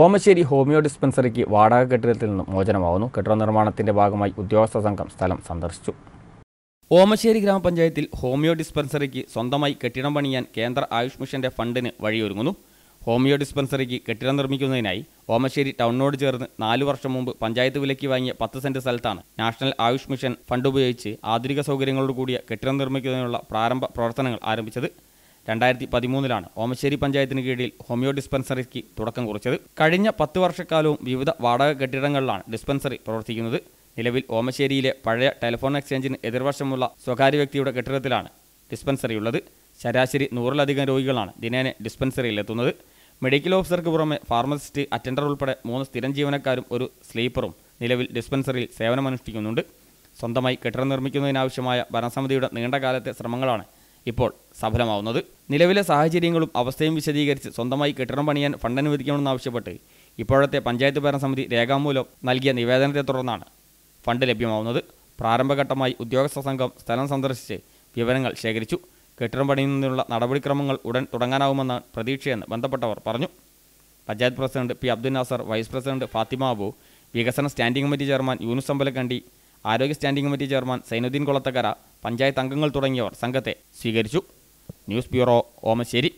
Omassery homeo ഡിസ്പെൻസറിക്ക് വാടക കെട്ടിടത്തിൽ നിന്നും മോചനമാവുന്നു കെട്ടിട നിർമ്മാണത്തിന്റെ ഭാഗമായി ഉദ്യോഗസ്ഥ സംഘം സ്ഥലം സന്ദർശിച്ചു ഓമശ്ശേരി ഗ്രാമപഞ്ചായത്തിൽ ഹോമിയോ ഡിസ്പെൻസറിക്ക് സ്വന്തമായി കെട്ടിടം പണിയാൻ കേന്ദ്ര ആയുഷ് മിഷന്റെ ഫണ്ടിന് വഴിയൊരുങ്ങുന്നു ഹോമിയോ ഡിസ്പെൻസറിക്ക് കെട്ടിടം നിർമ്മിക്കുന്നതിനായി ഓമശ്ശേരി ടൗണിനോട് ചേർന്ന് നാലു വർഷം മുമ്പ് പഞ്ചായത്ത് വിലയ്ക്ക് വാങ്ങിയ പത്ത് സെന്റ് സ്ഥലത്താണ് നാഷണൽ ആയുഷ് മിഷൻ ഫണ്ട് ഉപയോഗിച്ച് ആധുനിക സൗകര്യങ്ങളോട് കൂടിയ കെട്ടിടം നിർമ്മിക്കുന്നതിനുള്ള പ്രാരംഭ പ്രവർത്തനങ്ങൾ ആരംഭിച്ചത് രണ്ടായിരത്തി പതിമൂന്നിലാണ് ഓമശ്ശേരി പഞ്ചായത്തിന് കീഴിൽ ഹോമിയോ ഡിസ്പെൻസറിക്ക് തുടക്കം കുറിച്ചത് കഴിഞ്ഞ പത്ത് വർഷക്കാലവും വിവിധ വാടക കെട്ടിടങ്ങളിലാണ് ഡിസ്പെൻസറി പ്രവർത്തിക്കുന്നത് നിലവിൽ ഓമശ്ശേരിയിലെ പഴയ ടെലിഫോൺ എക്സ്ചേഞ്ചിന് എതിർവശമുള്ള സ്വകാര്യ വ്യക്തിയുടെ കെട്ടിടത്തിലാണ് ഡിസ്പെൻസറി ഉള്ളത് ശരാശരി നൂറിലധികം രോഗികളാണ് ദിനേന എത്തുന്നത് മെഡിക്കൽ ഓഫീസർക്ക് പുറമെ ഫാർമസിസ്റ്റ് അറ്റൻഡർ ഉൾപ്പെടെ മൂന്ന് സ്ഥിരം ജീവനക്കാരും ഒരു സ്ലീപ്പറും നിലവിൽ ഡിസ്പെൻസറിയിൽ സേവനമനുഷ്ഠിക്കുന്നുണ്ട് സ്വന്തമായി കെട്ടിടം നിർമ്മിക്കുന്നതിനാവശ്യമായ ഭരണസമിതിയുടെ നീണ്ടകാലത്തെ ശ്രമങ്ങളാണ് ഇപ്പോൾ സഫലമാവുന്നത് നിലവിലെ സാഹചര്യങ്ങളും അവസ്ഥയും വിശദീകരിച്ച് സ്വന്തമായി കെട്ടിടം പണിയാൻ ഫണ്ട് അനുവദിക്കണമെന്നാവശ്യപ്പെട്ട് ഇപ്പോഴത്തെ പഞ്ചായത്ത് ഭരണസമിതി രേഖാമൂലം നൽകിയ നിവേദനത്തെ തുടർന്നാണ് ഫണ്ട് ലഭ്യമാവുന്നത് പ്രാരംഭഘട്ടമായി ഉദ്യോഗസ്ഥ സംഘം സ്ഥലം സന്ദർശിച്ച് വിവരങ്ങൾ ശേഖരിച്ചു കെട്ടിടം പണിയുന്നതിനുള്ള നടപടിക്രമങ്ങൾ ഉടൻ തുടങ്ങാനാവുമെന്ന പ്രതീക്ഷയെന്ന് ബന്ധപ്പെട്ടവർ പറഞ്ഞു panchayat president P Abdul Nasar vice president Fathima Abu വികസന standing committee chairman Yunus Ambalakkandi ആരോഗ്യ standing committee chairman Sainudheen Kolathakkara panchayat അംഗങ്ങൾ തുടങ്ങിയവർ സംഘത്തെ സ്വീകരിച്ചു ന്യൂസ് ബ്യൂറോ ഓമശ്ശേരി